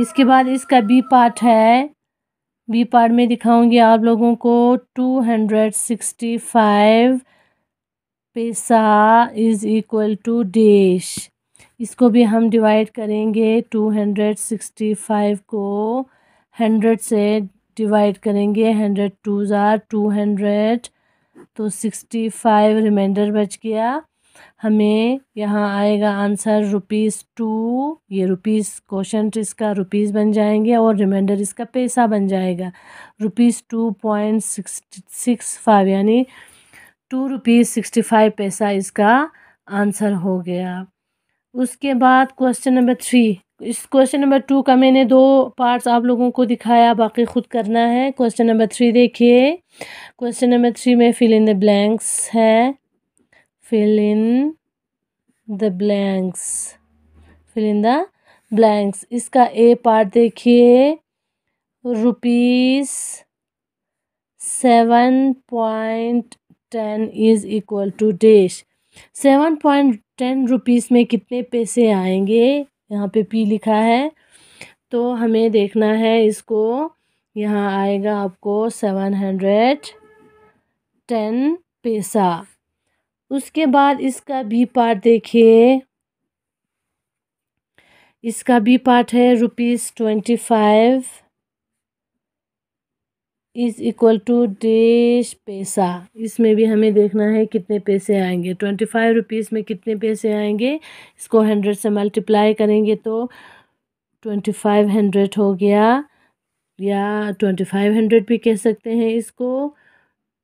इसके बाद इसका बी पार्ट है बी पार्ट में दिखाऊंगी आप लोगों को टू हंड्रेड सिक्सटी फाइव पैसा इज़ इक्वल टू डेश इसको भी हम डिवाइड करेंगे टू हंड्रेड सिक्सटी फाइव को हंड्रेड से डिवाइड करेंगे हंड्रेड टू ज़ार टू हंड्रेड तो सिक्सटी फाइव रिमाइंडर बच गया हमें यहाँ आएगा आंसर रुपीज़ टू ये रुपीज़ क्वेश्चन इसका रुपीज़ बन जाएंगे और रिमाइंडर इसका पैसा बन जाएगा rupees two point six six five यानी टू रुपीज़ सिक्सटी फाइव पैसा इसका आंसर हो गया उसके बाद क्वेश्चन नंबर थ्री इस क्वेश्चन नंबर टू का मैंने दो पार्ट्स आप लोगों को दिखाया बाकी खुद करना है क्वेश्चन नंबर थ्री देखिए क्वेश्चन नंबर थ्री में फिल इन द ब्लैंक्स है fill in the blanks fill in the blanks इसका ए पार्ट देखिए rupees seven point ten is equal to dash seven point ten rupees में कितने पैसे आएंगे यहाँ पे पी लिखा है तो हमें देखना है इसको यहाँ आएगा आपको सेवन हंड्रेड टेन पैसा उसके बाद इसका भी पार्ट देखिए इसका भी पार्ट है rupees twenty five is equal to डेढ़ पैसा इसमें भी हमें देखना है कितने पैसे आएंगे ट्वेंटी फाइव रुपीज़ में कितने पैसे आएंगे इसको हंड्रेड से मल्टीप्लाई करेंगे तो ट्वेंटी फाइव हंड्रेड हो गया या ट्वेंटी फाइव हंड्रेड भी कह सकते हैं इसको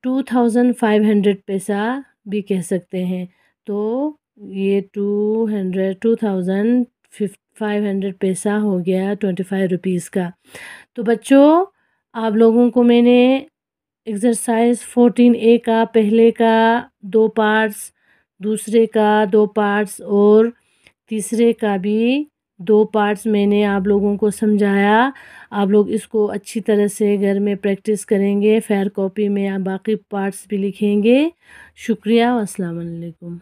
टू थाउजेंड फाइव हंड्रेड पैसा भी कह सकते हैं तो ये टू हंड्रेड टू थाउजेंड फिफ फाइव हंड्रेड पैसा हो गया ट्वेंटी फाइव रुपीज़ का तो बच्चों आप लोगों को मैंने एक्सरसाइज फोर्टीन ए का पहले का दो पार्ट्स दूसरे का दो पार्ट्स और तीसरे का भी दो पार्ट्स मैंने आप लोगों को समझाया आप लोग इसको अच्छी तरह से घर में प्रैक्टिस करेंगे फेयर कॉपी में आप बाकी पार्ट्स भी लिखेंगे शुक्रिया अस्सलाम वालेकुम